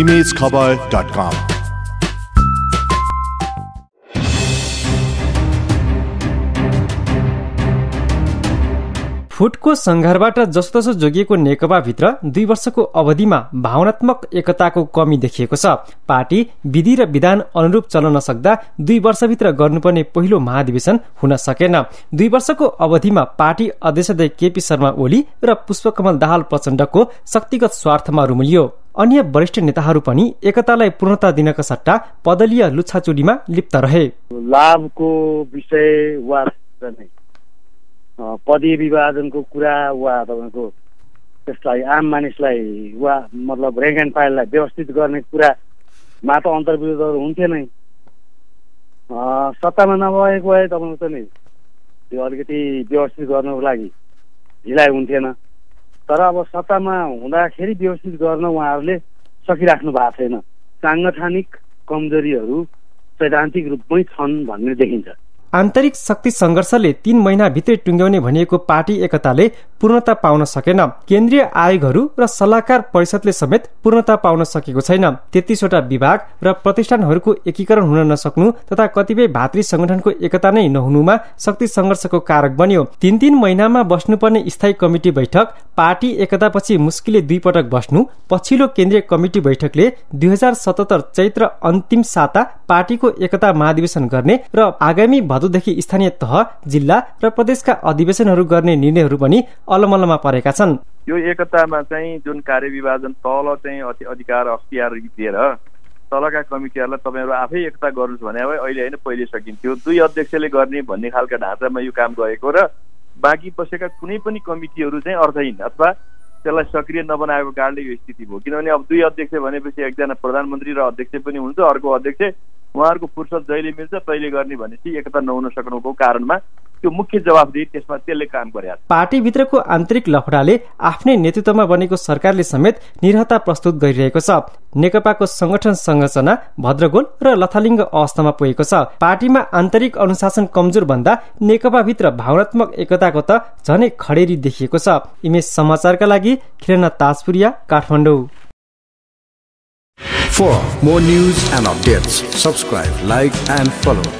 imagekhabar.com. फुटको सङ्घारबाट जस्तोसो जोगिएको नेकपाभित्र दुई वर्षको अवधिमा भावनात्मक एकताको कमी देखिएको छ पार्टी विधि र विधान अनुरूप चल्न नसक्दा दुई वर्षभित्र गर्नुपर्ने पहिलो महाधिवेशन हुन सकेन दुई वर्षको अवधिमा पार्टी अध्यक्ष केपी शर्मा ओली र पुष्पकमल दाहाल प्रचण्डको शक्तिगत स्वार्थमा रुमलियो अन्य वरिष्ठ नेताहरू पनि एकतालाई पूर्णता दिनका सट्टा पदलीय लुच्छाचुरीमा लिप्त रहे लाभको विषय वा पदीय विभाजनको कुरा वा तपाईँको त्यसलाई आम मानिसलाई वा मतलब रेङ्क एन्ड फाइललाई व्यवस्थित गर्ने कुरामा त अन्तर्विरोधहरू हुन्थे नै सत्तामा नभएको भए तपाईँको त नि त्यो अलिकति व्यवस्थित गर्नको लागि ढिलाइ हुन्थेन तर अब सत्तामा हुँदाखेरि व्यवस्थित गर्न उहाँहरूले सकिराख्नु भएको छैन साङ्गठनिक कमजोरीहरू सैद्धान्तिक रूपमै छन् भन्ने देखिन्छ आन्तरिक शक्ति सङ्घर्षले तीन महिनाभित्रै टुङ्ग्याउने भनिएको पार्टी एकताले पूर्णता पाउन सकेन केन्द्रीय आयोगहरू र सल्लाहकार परिषदले समेत पूर्णता पाउन सकेको छैन तेत्तिसवटा विभाग र प्रतिष्ठानहरूको एकीकरण हुन नसक्नु तथा कतिपय भातृ संगठनको एकता नै नहुनुमा शक्ति संघर्षको कारक बन्यो तीन तीन महिनामा बस्नुपर्ने स्थायी कमिटी बैठक पार्टी एकतापछि मुस्किले दुई पटक बस्नु पछिल्लो केन्द्रीय कमिटी बैठकले दुई हजार सतहत्तर चैत्र अन्तिम साता पार्टीको एकता महाधिवेशन गर्ने र आगामी भदौदेखि स्थानीय तह जिल्ला र प्रदेशका अधिवेशनहरू गर्ने निर्णयहरू पनि अलमलमा परेका छन् यो एकतामा चाहिँ जुन कार्यविभाजन तल चाहिँ अति अधिकार अख्तियार दिएर तलका कमिटीहरूलाई तपाईँहरू आफै एकता गर्नुहोस् भने भए अहिले होइन पहिले सकिन्थ्यो दुई अध्यक्षले गर्ने भन्ने खालका ढाँचामा यो काम गएको र बाँकी बसेका कुनै पनि कमिटीहरू चाहिँ अर्थहीन अथवा त्यसलाई सक्रिय नबनाएको कारणले यो स्थिति भयो किनभने अब दुई अध्यक्ष भनेपछि एकजना प्रधानमन्त्री र अध्यक्ष पनि हुन्छ अर्को अध्यक्ष उहाँहरूको फुर्सद जहिले मिल्छ तैले गर्ने भनेपछि एकता नहुन सक्नुको कारणमा त्यो मुख्य जवाबदेही त्यसमा त्यसले काम गरे पार्टीभित्रको आन्तरिक लफडाले आफ्नै नेतृत्वमा बनेको सरकारले समेत निरहता प्रस्तुत गरिरहेको छ नेकपाको संगठन संरचना भद्रगोल र लथालिङ्ग अवस्थामा पुगेको छ पार्टीमा आन्तरिक अनुशासन कमजोर भन्दा नेकपाभित्र भावनात्मक एकताको त झनै खडेरी देखिएको छ इमेज समाचारका लागि खिरना Tajpuriya Kathmandu For more news and updates, subscribe, like, and follow.